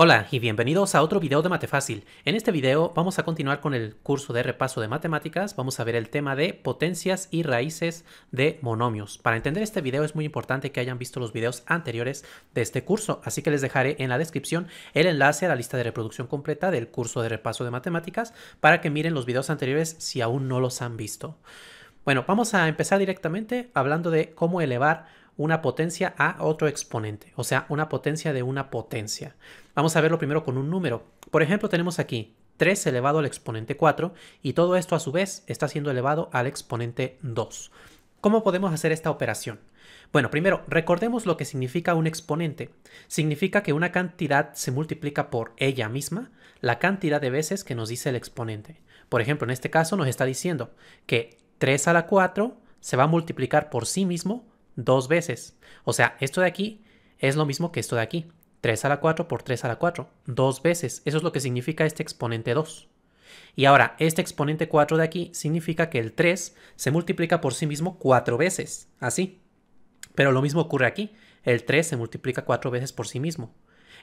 Hola y bienvenidos a otro video de Mate Fácil. En este video vamos a continuar con el curso de repaso de matemáticas. Vamos a ver el tema de potencias y raíces de monomios. Para entender este video es muy importante que hayan visto los videos anteriores de este curso, así que les dejaré en la descripción el enlace a la lista de reproducción completa del curso de repaso de matemáticas para que miren los videos anteriores si aún no los han visto. Bueno, vamos a empezar directamente hablando de cómo elevar una potencia a otro exponente, o sea, una potencia de una potencia. Vamos a verlo primero con un número. Por ejemplo, tenemos aquí 3 elevado al exponente 4 y todo esto a su vez está siendo elevado al exponente 2. ¿Cómo podemos hacer esta operación? Bueno, primero, recordemos lo que significa un exponente. Significa que una cantidad se multiplica por ella misma la cantidad de veces que nos dice el exponente. Por ejemplo, en este caso nos está diciendo que 3 a la 4 se va a multiplicar por sí mismo dos veces. O sea, esto de aquí es lo mismo que esto de aquí. 3 a la 4 por 3 a la 4, dos veces. Eso es lo que significa este exponente 2. Y ahora, este exponente 4 de aquí significa que el 3 se multiplica por sí mismo 4 veces, así. Pero lo mismo ocurre aquí, el 3 se multiplica 4 veces por sí mismo.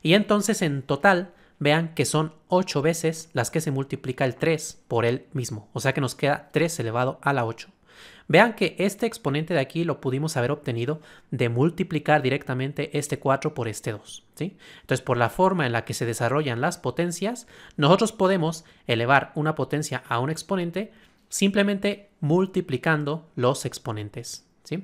Y entonces en total, vean que son 8 veces las que se multiplica el 3 por él mismo. O sea que nos queda 3 elevado a la 8. Vean que este exponente de aquí lo pudimos haber obtenido de multiplicar directamente este 4 por este 2. ¿sí? Entonces, por la forma en la que se desarrollan las potencias, nosotros podemos elevar una potencia a un exponente simplemente multiplicando los exponentes. ¿sí?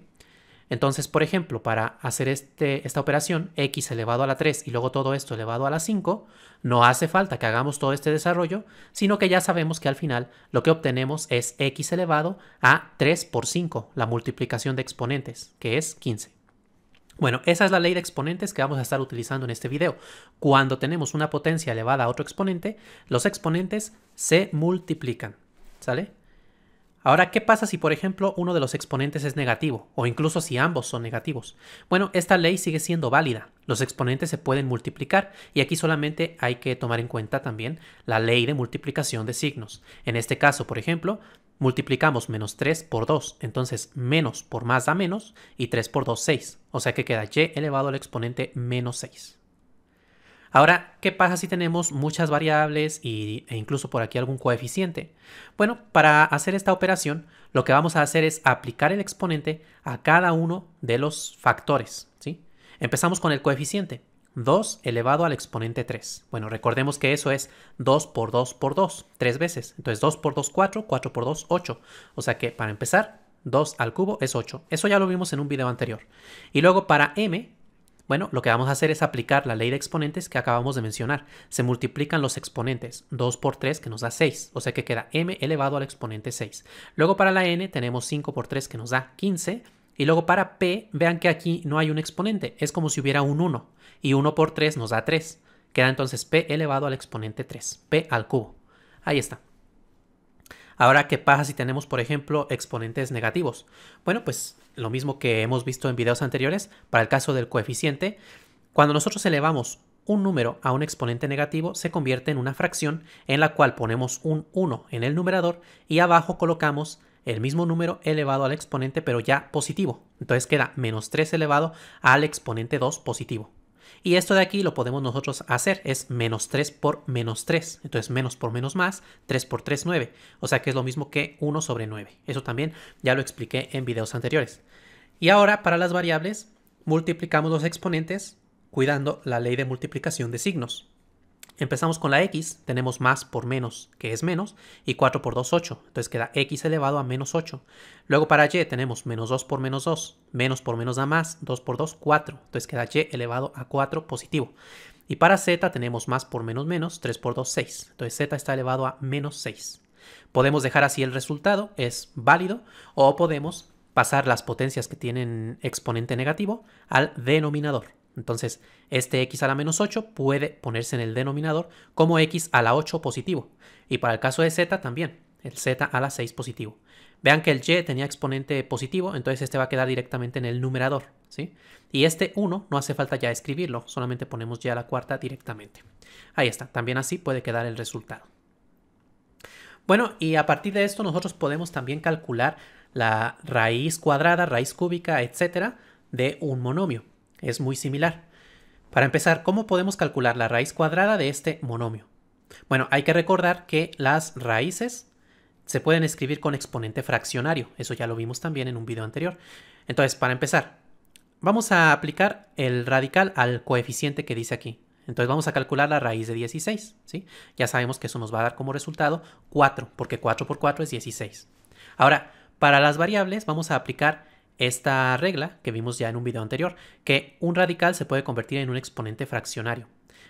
Entonces, por ejemplo, para hacer este, esta operación, x elevado a la 3 y luego todo esto elevado a la 5, no hace falta que hagamos todo este desarrollo, sino que ya sabemos que al final lo que obtenemos es x elevado a 3 por 5, la multiplicación de exponentes, que es 15. Bueno, esa es la ley de exponentes que vamos a estar utilizando en este video. Cuando tenemos una potencia elevada a otro exponente, los exponentes se multiplican. ¿Sale? Ahora, ¿qué pasa si, por ejemplo, uno de los exponentes es negativo, o incluso si ambos son negativos? Bueno, esta ley sigue siendo válida. Los exponentes se pueden multiplicar, y aquí solamente hay que tomar en cuenta también la ley de multiplicación de signos. En este caso, por ejemplo, multiplicamos menos 3 por 2, entonces menos por más da menos, y 3 por 2, 6. O sea que queda y elevado al exponente menos 6. Ahora, ¿qué pasa si tenemos muchas variables y, e incluso por aquí algún coeficiente? Bueno, para hacer esta operación, lo que vamos a hacer es aplicar el exponente a cada uno de los factores. Empezamos con el coeficiente, 2 elevado al exponente 3. Bueno, recordemos que eso es 2 por 2 por 2, 3 veces. Entonces 2 por 2, 4, 4 por 2, 8. O sea que para empezar, 2 al cubo es 8. Eso ya lo vimos en un video anterior. Y luego para m, bueno, lo que vamos a hacer es aplicar la ley de exponentes que acabamos de mencionar. Se multiplican los exponentes, 2 por 3 que nos da 6, o sea que queda m elevado al exponente 6. Luego para la n tenemos 5 por 3 que nos da 15, y luego para p, vean que aquí no hay un exponente, es como si hubiera un 1, y 1 por 3 nos da 3. Queda entonces p elevado al exponente 3, p al cubo. Ahí está. Ahora, ¿qué pasa si tenemos, por ejemplo, exponentes negativos? Bueno, pues lo mismo que hemos visto en videos anteriores, para el caso del coeficiente, cuando nosotros elevamos un número a un exponente negativo se convierte en una fracción en la cual ponemos un 1 en el numerador y abajo colocamos el mismo número elevado al exponente pero ya positivo. Entonces queda menos 3 elevado al exponente 2 positivo. Y esto de aquí lo podemos nosotros hacer, es menos 3 por menos 3. Entonces menos por menos más, 3 por 3, 9. O sea que es lo mismo que 1 sobre 9. Eso también ya lo expliqué en videos anteriores. Y ahora para las variables, multiplicamos los exponentes cuidando la ley de multiplicación de signos. Empezamos con la x, tenemos más por menos, que es menos, y 4 por 2, 8. Entonces queda x elevado a menos 8. Luego para y tenemos menos 2 por menos 2, menos por menos da más, 2 por 2, 4. Entonces queda y elevado a 4 positivo. Y para z tenemos más por menos menos, 3 por 2, 6. Entonces z está elevado a menos 6. Podemos dejar así el resultado, es válido, o podemos pasar las potencias que tienen exponente negativo al denominador. Entonces, este x a la menos 8 puede ponerse en el denominador como x a la 8 positivo. Y para el caso de z también, el z a la 6 positivo. Vean que el y tenía exponente positivo, entonces este va a quedar directamente en el numerador. ¿sí? Y este 1 no hace falta ya escribirlo, solamente ponemos ya la cuarta directamente. Ahí está, también así puede quedar el resultado. Bueno, y a partir de esto nosotros podemos también calcular la raíz cuadrada, raíz cúbica, etcétera, de un monomio es muy similar. Para empezar, ¿cómo podemos calcular la raíz cuadrada de este monomio? Bueno, hay que recordar que las raíces se pueden escribir con exponente fraccionario, eso ya lo vimos también en un video anterior. Entonces, para empezar, vamos a aplicar el radical al coeficiente que dice aquí. Entonces vamos a calcular la raíz de 16, ¿sí? Ya sabemos que eso nos va a dar como resultado 4, porque 4 por 4 es 16. Ahora, para las variables vamos a aplicar esta regla que vimos ya en un video anterior, que un radical se puede convertir en un exponente fraccionario.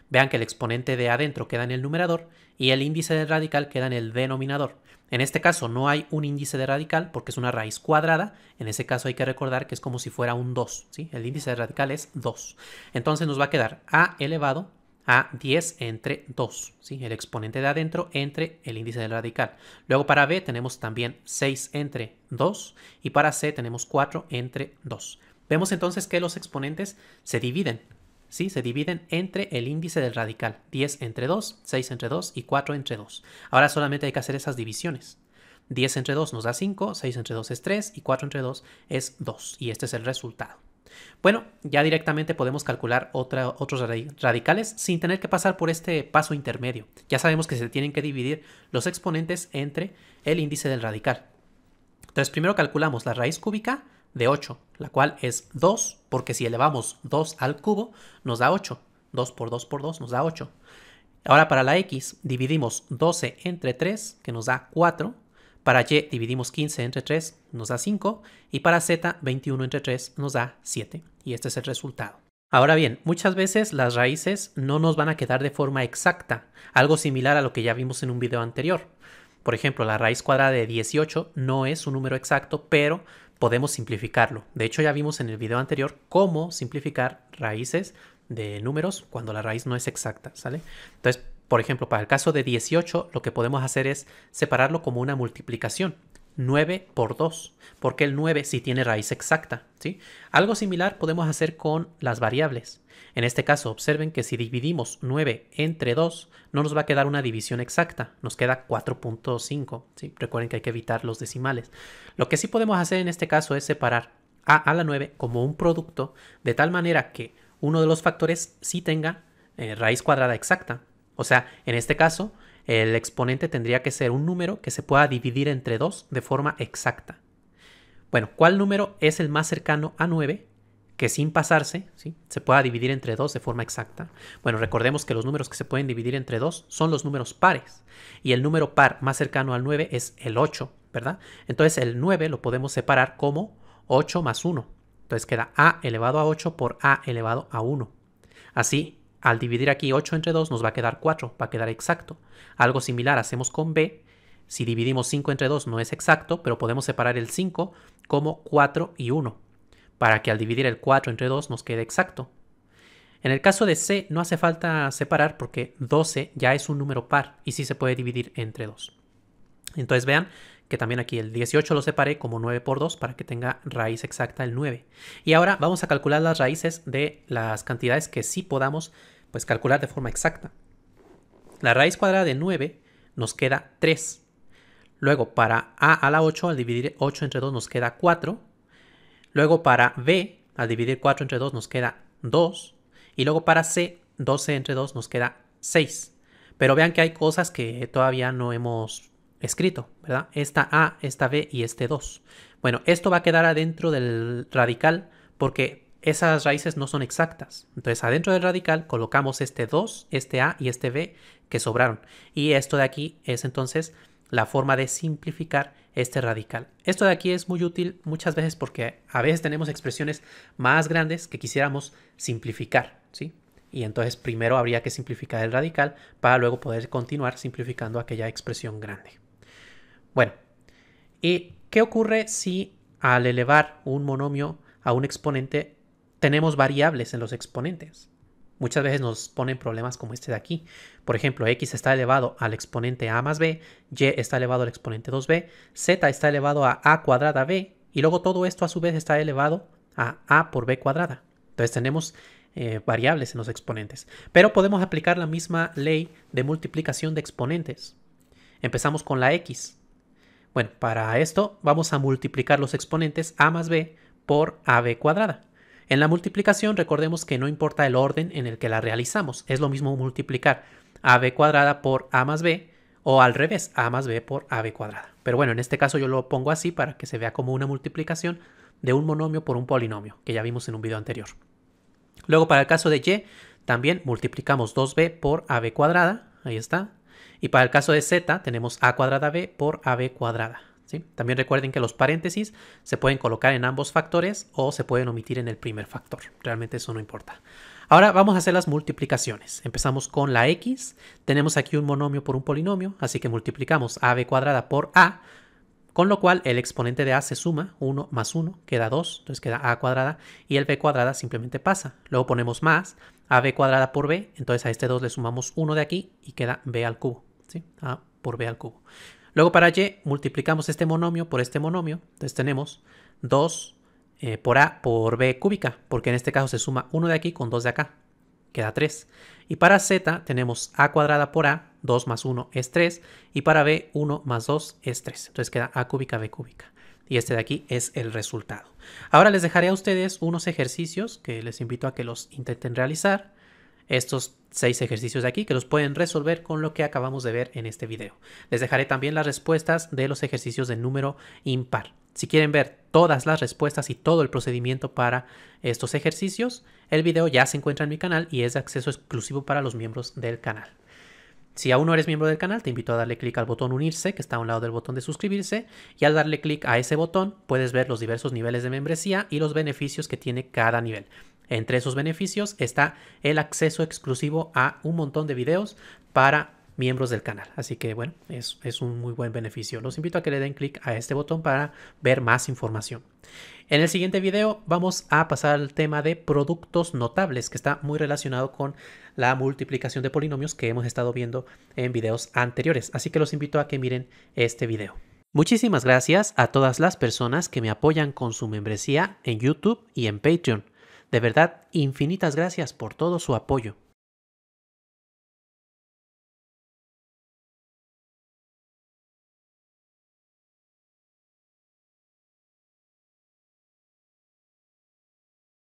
Vean que el exponente de adentro queda en el numerador y el índice del radical queda en el denominador. En este caso no hay un índice de radical porque es una raíz cuadrada. En ese caso hay que recordar que es como si fuera un 2. ¿sí? El índice de radical es 2. Entonces nos va a quedar a elevado a10 entre 2, ¿sí? el exponente de adentro entre el índice del radical. Luego para B tenemos también 6 entre 2 y para C tenemos 4 entre 2. Vemos entonces que los exponentes se dividen, ¿sí? se dividen entre el índice del radical, 10 entre 2, 6 entre 2 y 4 entre 2. Ahora solamente hay que hacer esas divisiones. 10 entre 2 nos da 5, 6 entre 2 es 3 y 4 entre 2 es 2. Y este es el resultado. Bueno, ya directamente podemos calcular otra, otros radicales sin tener que pasar por este paso intermedio. Ya sabemos que se tienen que dividir los exponentes entre el índice del radical. Entonces primero calculamos la raíz cúbica de 8, la cual es 2, porque si elevamos 2 al cubo nos da 8. 2 por 2 por 2 nos da 8. Ahora para la x dividimos 12 entre 3, que nos da 4, para y dividimos 15 entre 3, nos da 5, y para z 21 entre 3 nos da 7, y este es el resultado. Ahora bien, muchas veces las raíces no nos van a quedar de forma exacta, algo similar a lo que ya vimos en un video anterior. Por ejemplo, la raíz cuadrada de 18 no es un número exacto, pero podemos simplificarlo. De hecho, ya vimos en el video anterior cómo simplificar raíces de números cuando la raíz no es exacta, ¿sale? Entonces, por ejemplo, para el caso de 18, lo que podemos hacer es separarlo como una multiplicación. 9 por 2, porque el 9 sí tiene raíz exacta. ¿sí? Algo similar podemos hacer con las variables. En este caso, observen que si dividimos 9 entre 2, no nos va a quedar una división exacta, nos queda 4.5. ¿sí? Recuerden que hay que evitar los decimales. Lo que sí podemos hacer en este caso es separar a a la 9 como un producto, de tal manera que uno de los factores sí tenga eh, raíz cuadrada exacta o sea, en este caso, el exponente tendría que ser un número que se pueda dividir entre 2 de forma exacta. Bueno, ¿cuál número es el más cercano a 9 que sin pasarse ¿sí? se pueda dividir entre 2 de forma exacta? Bueno, recordemos que los números que se pueden dividir entre 2 son los números pares y el número par más cercano al 9 es el 8, ¿verdad? Entonces el 9 lo podemos separar como 8 más 1. Entonces queda a elevado a 8 por a elevado a 1. Así al dividir aquí 8 entre 2 nos va a quedar 4, va a quedar exacto. Algo similar hacemos con B. Si dividimos 5 entre 2 no es exacto, pero podemos separar el 5 como 4 y 1, para que al dividir el 4 entre 2 nos quede exacto. En el caso de C no hace falta separar porque 12 ya es un número par y sí se puede dividir entre 2. Entonces vean que también aquí el 18 lo separé como 9 por 2 para que tenga raíz exacta el 9. Y ahora vamos a calcular las raíces de las cantidades que sí podamos pues calcular de forma exacta. La raíz cuadrada de 9 nos queda 3. Luego para a a la 8 al dividir 8 entre 2 nos queda 4. Luego para b al dividir 4 entre 2 nos queda 2. Y luego para c 12 entre 2 nos queda 6. Pero vean que hay cosas que todavía no hemos escrito, ¿verdad? Esta A, esta B y este 2. Bueno, esto va a quedar adentro del radical porque esas raíces no son exactas. Entonces, adentro del radical colocamos este 2, este A y este B que sobraron. Y esto de aquí es entonces la forma de simplificar este radical. Esto de aquí es muy útil muchas veces porque a veces tenemos expresiones más grandes que quisiéramos simplificar, ¿sí? Y entonces primero habría que simplificar el radical para luego poder continuar simplificando aquella expresión grande. Bueno, ¿y qué ocurre si al elevar un monomio a un exponente tenemos variables en los exponentes? Muchas veces nos ponen problemas como este de aquí. Por ejemplo, x está elevado al exponente a más b, y está elevado al exponente 2b, z está elevado a a cuadrada b, y luego todo esto a su vez está elevado a a por b cuadrada. Entonces tenemos eh, variables en los exponentes. Pero podemos aplicar la misma ley de multiplicación de exponentes. Empezamos con la x. Bueno, para esto vamos a multiplicar los exponentes a más b por ab cuadrada. En la multiplicación recordemos que no importa el orden en el que la realizamos, es lo mismo multiplicar ab cuadrada por a más b o al revés, a más b por ab cuadrada. Pero bueno, en este caso yo lo pongo así para que se vea como una multiplicación de un monomio por un polinomio, que ya vimos en un video anterior. Luego para el caso de y, también multiplicamos 2b por ab cuadrada, ahí está, y para el caso de z tenemos a cuadrada b por b cuadrada. También recuerden que los paréntesis se pueden colocar en ambos factores o se pueden omitir en el primer factor. Realmente eso no importa. Ahora vamos a hacer las multiplicaciones. Empezamos con la x. Tenemos aquí un monomio por un polinomio, así que multiplicamos b cuadrada por a, con lo cual el exponente de a se suma, 1 más 1, queda 2, entonces queda a cuadrada, y el b cuadrada simplemente pasa. Luego ponemos más, a b cuadrada por b, entonces a este 2 le sumamos 1 de aquí y queda b al cubo. A por b al cubo. Luego para y multiplicamos este monomio por este monomio. Entonces tenemos 2 eh, por a por b cúbica, porque en este caso se suma 1 de aquí con 2 de acá. Queda 3. Y para z tenemos a cuadrada por a, 2 más 1 es 3. Y para b, 1 más 2 es 3. Entonces queda a cúbica, b cúbica. Y este de aquí es el resultado. Ahora les dejaré a ustedes unos ejercicios que les invito a que los intenten realizar estos seis ejercicios de aquí que los pueden resolver con lo que acabamos de ver en este video. Les dejaré también las respuestas de los ejercicios de número impar. Si quieren ver todas las respuestas y todo el procedimiento para estos ejercicios, el video ya se encuentra en mi canal y es de acceso exclusivo para los miembros del canal. Si aún no eres miembro del canal, te invito a darle clic al botón unirse, que está a un lado del botón de suscribirse, y al darle clic a ese botón puedes ver los diversos niveles de membresía y los beneficios que tiene cada nivel. Entre esos beneficios está el acceso exclusivo a un montón de videos para miembros del canal. Así que bueno, es, es, un muy buen beneficio. Los invito a que le den clic a este botón para ver más información. En el siguiente video vamos a pasar al tema de productos notables, que está muy relacionado con la multiplicación de polinomios que hemos estado viendo en videos anteriores. Así que los invito a que miren este video. Muchísimas gracias a todas las personas que me apoyan con su membresía en YouTube y en Patreon. De verdad, infinitas gracias por todo su apoyo.